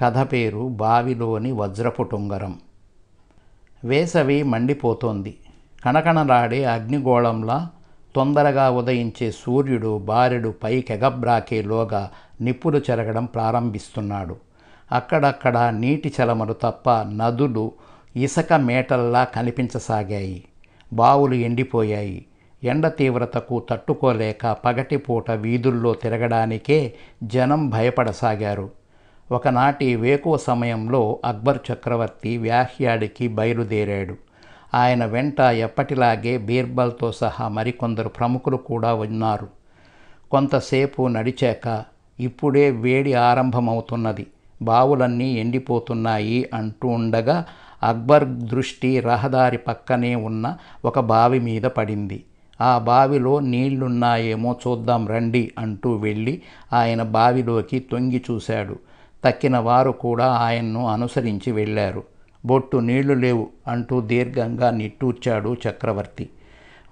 కథ పేరు బావిలోని వజ్రపు టుంగరం వేసవి మండిపోతోంది కణకణలాడే అగ్నిగోళంలా తొందరగా ఉదయించే సూర్యుడు బారెడు పైకెగబ్రాకేలోగా నిప్పులు చెరగడం ప్రారంభిస్తున్నాడు అక్కడక్కడ నీటి చలమలు తప్ప నదులు ఇసుక మేటల్లా కనిపించసాగాయి బావులు ఎండిపోయాయి ఎండ తీవ్రతకు తట్టుకోలేక పగటిపూట వీధుల్లో తిరగడానికే జనం భయపడసాగారు ఒకనాటి వేకువ సమయంలో అక్బర్ చక్రవర్తి వ్యాహ్యాడికి బయలుదేరాడు ఆయన వెంట ఎప్పటిలాగే బీర్బల్తో సహా మరికొందరు ప్రముఖులు కూడా ఉన్నారు కొంతసేపు నడిచాక ఇప్పుడే వేడి ఆరంభమవుతున్నది బావులన్నీ ఎండిపోతున్నాయి అంటూ ఉండగా అక్బర్ దృష్టి రహదారి పక్కనే ఉన్న ఒక బావి మీద పడింది ఆ బావిలో నీళ్లున్నాయేమో చూద్దాం రండి అంటూ వెళ్ళి ఆయన బావిలోకి తొంగి చూశాడు తక్కిన వారు కూడా ఆయన్ను అనుసరించి వెళ్ళారు బొట్టు నీళ్లు లేవు అంటూ దీర్ఘంగా నిట్టూర్చాడు చక్రవర్తి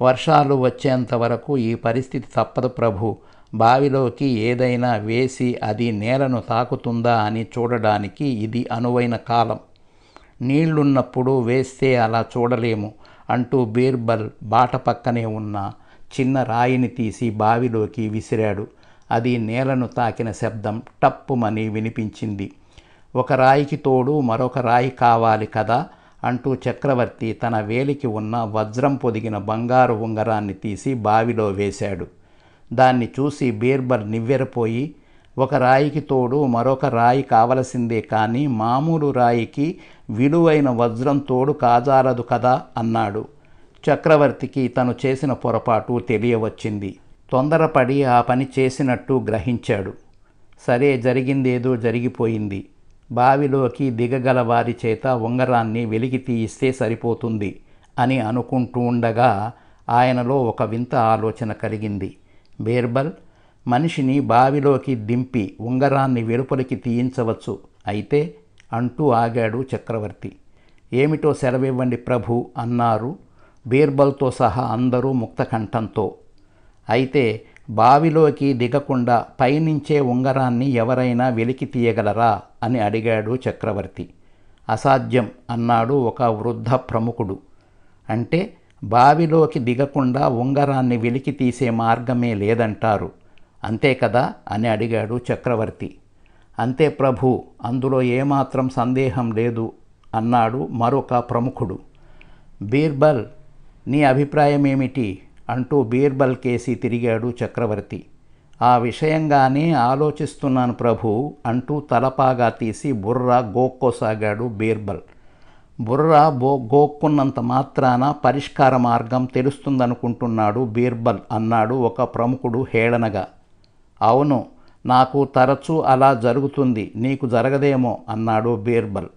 వర్షాలు వచ్చేంత వరకు ఈ పరిస్థితి తప్పదు ప్రభు బావిలోకి ఏదైనా వేసి అది నేలను తాకుతుందా అని చూడడానికి ఇది అనువైన కాలం నీళ్లున్నప్పుడు వేస్తే అలా చూడలేము అంటూ బీర్బల్ బాట పక్కనే ఉన్న చిన్న రాయిని తీసి బావిలోకి విసిరాడు అది నేలను తాకిన శబ్దం టప్పుమని వినిపించింది ఒక రాయికి తోడు మరొక రాయి కావాలి కదా అంటూ చక్రవర్తి తన వేలికి ఉన్న వజ్రం పొదిగిన బంగారు ఉంగరాన్ని తీసి బావిలో వేశాడు దాన్ని చూసి బీర్బల్ నివ్వెరపోయి ఒక రాయికి తోడు మరొక రాయి కావలసిందే కానీ మామూలు రాయికి విలువైన వజ్రం తోడు కాజాలదు కదా అన్నాడు చక్రవర్తికి తను చేసిన పొరపాటు తెలియవచ్చింది తొందరపడి ఆ పని చేసినట్టు గ్రహించాడు సరే జరిగిందేదో జరిగిపోయింది బావిలోకి దిగగల వారి చేత ఉంగరాన్ని వెలికి తీయిస్తే సరిపోతుంది అని అనుకుంటూ ఉండగా ఆయనలో ఒక వింత ఆలోచన కలిగింది బీర్బల్ మనిషిని బావిలోకి దింపి ఉంగరాన్ని వెలుపలికి తీయించవచ్చు అయితే అంటూ ఆగాడు చక్రవర్తి ఏమిటో సెలవివ్వండి ప్రభు అన్నారు బీర్బల్తో సహా అందరూ ముక్తకంఠంతో అయితే బావిలోకి దిగకుండా పైనుంచే ఉంగరాన్ని ఎవరైనా వెలికి తీయగలరా అని అడిగాడు చక్రవర్తి అసాధ్యం అన్నాడు ఒక వృద్ధ ప్రముఖుడు అంటే బావిలోకి దిగకుండా ఉంగరాన్ని వెలికి తీసే మార్గమే లేదంటారు అంతే కదా అని అడిగాడు చక్రవర్తి అంతే ప్రభు అందులో ఏమాత్రం సందేహం లేదు అన్నాడు మరొక ప్రముఖుడు బీర్బల్ నీ అభిప్రాయమేమిటి అంటూ బీర్బల్ కేసి తిరిగాడు చక్రవర్తి ఆ విషయంగానే ఆలోచిస్తున్నాను ప్రభు అంటూ తలపాగా తీసి బుర్ర గోక్కోసాగాడు బీర్బల్ బుర్ర బో గోక్కున్నంత మాత్రాన పరిష్కార మార్గం తెలుస్తుందనుకుంటున్నాడు బీర్బల్ అన్నాడు ఒక ప్రముఖుడు హేళనగా అవును నాకు తరచూ అలా జరుగుతుంది నీకు జరగదేమో అన్నాడు బీర్బల్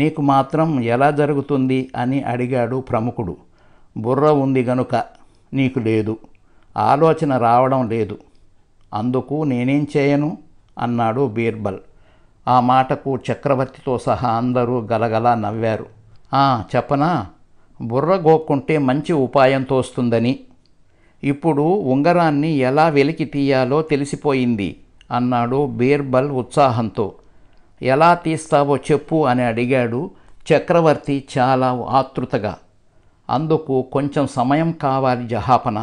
నీకు మాత్రం ఎలా జరుగుతుంది అని అడిగాడు ప్రముఖుడు బుర్ర ఉంది గనుక నీకు లేదు ఆలోచన రావడం లేదు అందుకు నేనేం చేయను అన్నాడు బీర్బల్ ఆ మాటకు చక్రవర్తితో సహా అందరూ గలగలా నవ్వారు ఆ చెప్పనా బుర్ర గోక్కుంటే మంచి ఉపాయం తోస్తుందని ఇప్పుడు ఉంగరాన్ని ఎలా వెలికి తీయాలో తెలిసిపోయింది అన్నాడు బీర్బల్ ఉత్సాహంతో ఎలా తీస్తావో చెప్పు అని అడిగాడు చక్రవర్తి చాలా ఆతృతగా అందుకు కొంచెం సమయం కావాలి జహాపన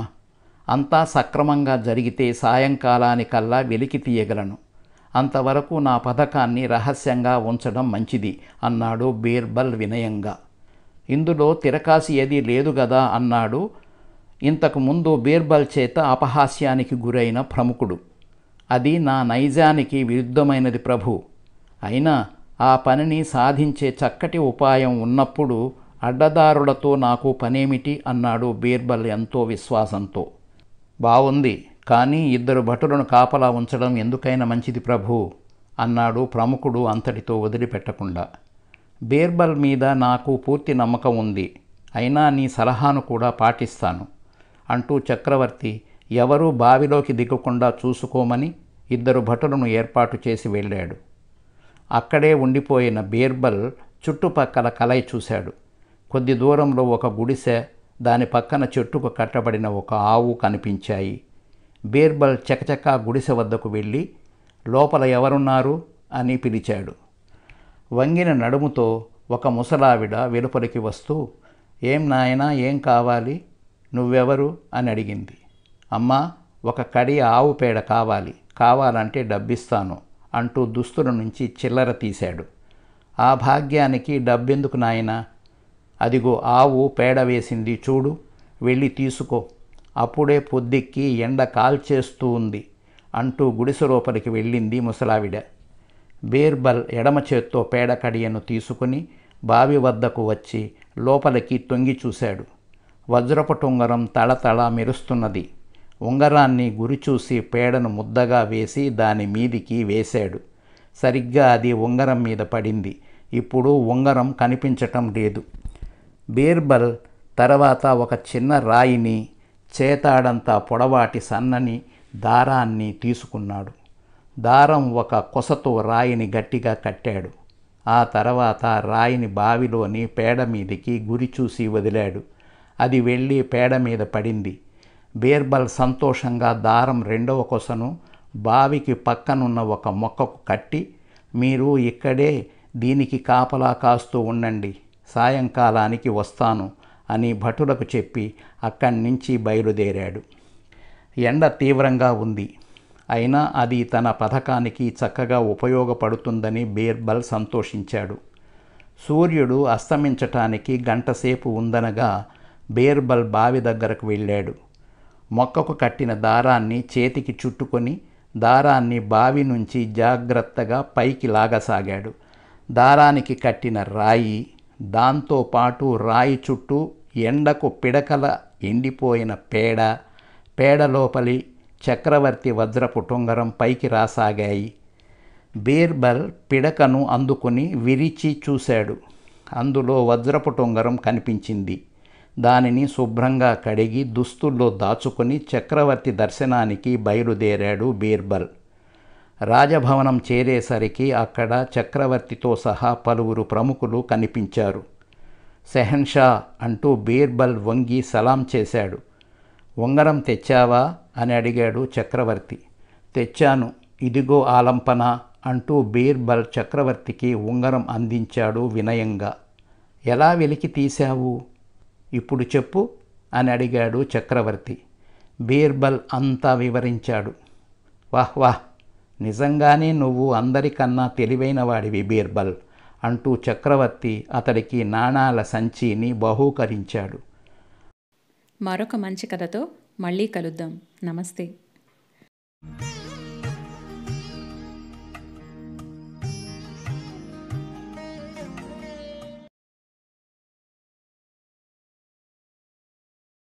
అంతా సక్రమంగా జరిగితే సాయంకాలానికల్లా వెలికి తీయగలను అంతవరకు నా పథకాన్ని రహస్యంగా ఉంచడం మంచిది అన్నాడు బీర్బల్ వినయంగా ఇందులో తిరకాసి ఏది లేదు కదా అన్నాడు ఇంతకుముందు బీర్బల్ చేత అపహాస్యానికి గురైన ప్రముఖుడు అది నా నైజానికి విరుద్ధమైనది ప్రభు అయినా ఆ పనిని సాధించే చక్కటి ఉపాయం ఉన్నప్పుడు అడ్డదారులతో నాకు పనేమిటి అన్నాడు బీర్బల్ ఎంతో విశ్వాసంతో బావుంది కానీ ఇద్దరు భటులను కాపలా ఉంచడం ఎందుకైనా మంచిది ప్రభు అన్నాడు ప్రముఖుడు అంతటితో వదిలిపెట్టకుండా బీర్బల్ మీద నాకు పూర్తి నమ్మకం ఉంది అయినా నీ సలహాను కూడా పాటిస్తాను అంటూ చక్రవర్తి ఎవరూ బావిలోకి దిగకుండా చూసుకోమని ఇద్దరు భటులను ఏర్పాటు చేసి వెళ్ళాడు అక్కడే ఉండిపోయిన బీర్బల్ చుట్టుపక్కల కలయి చూశాడు కొద్ది దూరంలో ఒక గుడిసె దాని పక్కన చెట్టుకు కట్టబడిన ఒక ఆవు కనిపించాయి బీర్బల్ చకచకా గుడిసె వద్దకు వెళ్ళి లోపల ఎవరున్నారు అని పిలిచాడు వంగిన నడుముతో ఒక ముసలావిడ వెలుపలికి వస్తూ ఏం నాయనా ఏం కావాలి నువ్వెవరు అని అడిగింది అమ్మా ఒక కడి ఆవు పేడ కావాలి కావాలంటే డబ్బిస్తాను అంటూ దుస్తుల నుంచి చిల్లర తీశాడు ఆ భాగ్యానికి డబ్బెందుకు నాయనా అదిగో ఆవు పేడ వేసింది చూడు వెళ్ళి తీసుకో అప్పుడే పొద్దెక్కి ఎండ కాల్చేస్తూ ఉంది అంటూ గుడిసెలోపలికి వెళ్ళింది ముసలావిడ బీర్బల్ ఎడమ చేత్తో పేడ కడియను తీసుకుని బావి వద్దకు వచ్చి లోపలికి తొంగి చూశాడు వజ్రపటు ఉంగరం తళతళ మెరుస్తున్నది ఉంగరాన్ని గురిచూసి పేడను ముద్దగా వేసి దాని మీదికి వేశాడు సరిగ్గా అది ఉంగరం మీద పడింది ఇప్పుడు ఉంగరం కనిపించటం లేదు బీర్బల్ తర్వాత ఒక చిన్న రాయిని చేతాడంత పొడవాటి సన్నని దారాన్ని తీసుకున్నాడు దారం ఒక కొసతో రాయిని గట్టిగా కట్టాడు ఆ తర్వాత రాయిని బావిలోని పేడ మీదికి గురి చూసి వదిలాడు అది వెళ్ళి పేడ మీద పడింది బీర్బల్ సంతోషంగా దారం రెండవ కొసను బావికి పక్కనున్న ఒక మొక్కకు కట్టి మీరు ఇక్కడే దీనికి కాపలా కాస్తూ ఉండండి సాయంకాలానికి వస్తాను అని భటులకు చెప్పి అక్కడి నుంచి బయలుదేరాడు ఎండ తీవ్రంగా ఉంది అయినా అది తన పథకానికి చక్కగా ఉపయోగపడుతుందని బీర్బల్ సంతోషించాడు సూర్యుడు అస్తమించటానికి గంటసేపు ఉందనగా బీర్బల్ బావి దగ్గరకు వెళ్ళాడు మొక్కకు కట్టిన దారాన్ని చేతికి చుట్టుకొని దారాన్ని బావి నుంచి జాగ్రత్తగా పైకి లాగసాగాడు దారానికి కట్టిన రాయి దాంతోపాటు రాయి చుట్టూ ఎండకు పిడకల ఎండిపోయిన పేడ పేడ లోపలి చక్రవర్తి వజ్రపు టొంగరం పైకి రాసాగాయి బీర్బల్ పిడకను అందుకుని విరిచి చూశాడు అందులో వజ్రపు టొంగరం కనిపించింది దానిని శుభ్రంగా కడిగి దుస్తుల్లో దాచుకుని చక్రవర్తి దర్శనానికి బయలుదేరాడు బీర్బల్ రాజభవనం చేరేసరికి అక్కడ చక్రవర్తితో సహా పలువురు ప్రముఖులు కనిపించారు షా అంటూ బీర్బల్ వంగి సలాం చేశాడు ఉంగరం తెచ్చావా అని అడిగాడు చక్రవర్తి తెచ్చాను ఇదిగో ఆలంపన అంటూ బీర్బల్ చక్రవర్తికి ఉంగరం అందించాడు వినయంగా ఎలా వెలికి తీశావు ఇప్పుడు చెప్పు అని అడిగాడు చక్రవర్తి బీర్బల్ అంతా వివరించాడు వాహ్ వాహ్ నిజంగానే నువ్వు అందరికన్నా తెలివైన వాడివి బీర్బల్ అంటూ చక్రవర్తి అతడికి నాణాల సంచిని బహూకరించాడు మరొక మంచి కథతో మళ్ళీ కలుద్దాం నమస్తే